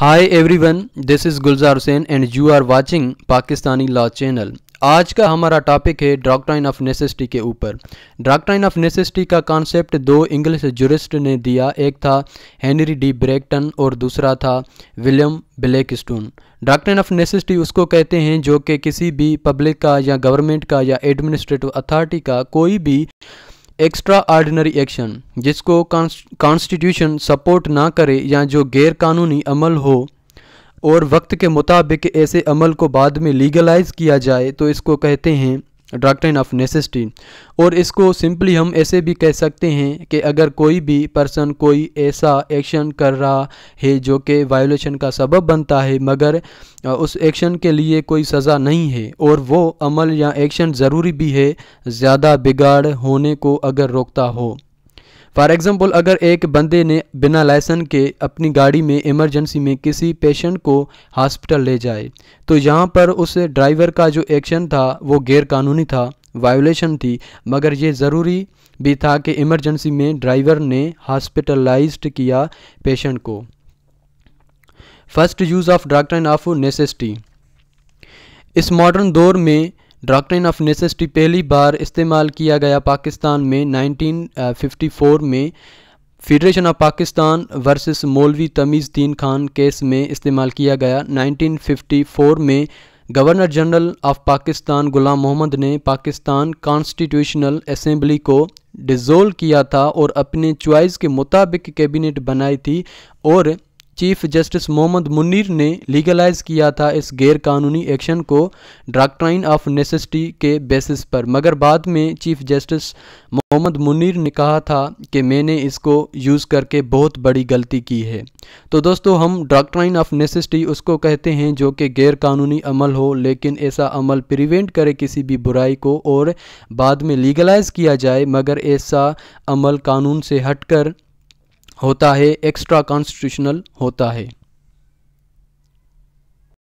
hi everyone this is Gulzar Hussain and you are watching Pakistani law channel आज का हमारा topic है डॉक्ट्राइन ऑफ नेसेसिटी के ऊपर डॉक्ट्राइन ऑफ नेसेसिटी का कॉन्सेप्ट दो इंग्लिश जुरिस्ट ने दिया एक था हेनरी डी ब्रेकटन और दूसरा था William Blackstone doctrine of necessity उसको कहते हैं जो कि किसी भी पब्लिक का या गवर्नमेंट का या एडमिनिस्ट्रेटिव अथॉरिटी का कोई भी एक्स्ट्रा आर्डिनरी एक्शन जिसको कॉन्स्टिट्यूशन सपोर्ट ना करे या जो गैर कानूनी अमल हो और वक्त के मुताबिक ऐसे अमल को बाद में लीगलाइज किया जाए तो इसको कहते हैं डॉक्ट्रिन ऑफ नेसेसिटी और इसको सिंपली हम ऐसे भी कह सकते हैं कि अगर कोई भी पर्सन कोई ऐसा एक्शन कर रहा है जो कि वायोलेशन का सबब बनता है मगर उस एक्शन के लिए कोई सज़ा नहीं है और वो अमल या एक्शन ज़रूरी भी है ज़्यादा बिगाड़ होने को अगर रोकता हो फॉर एग्ज़ाम्पल अगर एक बंदे ने बिना लाइसेंस के अपनी गाड़ी में इमरजेंसी में किसी पेशेंट को हॉस्पिटल ले जाए तो यहाँ पर उस ड्राइवर का जो एक्शन था वो गैरकानूनी था वायोलेशन थी मगर ये ज़रूरी भी था कि इमरजेंसी में ड्राइवर ने हॉस्पिटलाइज्ड किया पेशेंट को first use of end of necessity इस मॉडर्न दौर में डॉक्ट्रिन ऑफ नेसेसिटी पहली बार इस्तेमाल किया गया पाकिस्तान में 1954 uh, में फेडरेशन ऑफ पाकिस्तान वर्सेस मौलवी तमीज़ दीन खान केस में इस्तेमाल किया गया 1954 में governor general of Pakistan Ghulam Mohammad ने पाकिस्तान कॉन्स्टिट्यूशनल असम्बली को डिज़ोल्व किया था और अपने चॉइस के मुताबिक कैबिनेट बनाई थी और चीफ जस्टिस मोहम्मद मुनीर ने लीगलाइज किया था इस गैरकानूनी एक्शन को डॉक्ट्राइन ऑफ नेसेसिटी के बेसिस पर मगर बाद में चीफ जस्टिस मोहम्मद मुनीर ने कहा था कि मैंने इसको यूज़ करके बहुत बड़ी गलती की है तो दोस्तों हम डॉक्ट्राइन ऑफ नेसेसिटी उसको कहते हैं जो कि गैरकानूनी अमल हो लेकिन ऐसा अमल प्रिवेंट करे किसी भी बुराई को और बाद में लीगलाइज किया जाए मगर ऐसा अमल कानून से हटकर होता है एक्स्ट्रा कॉन्स्टिट्यूशनल होता है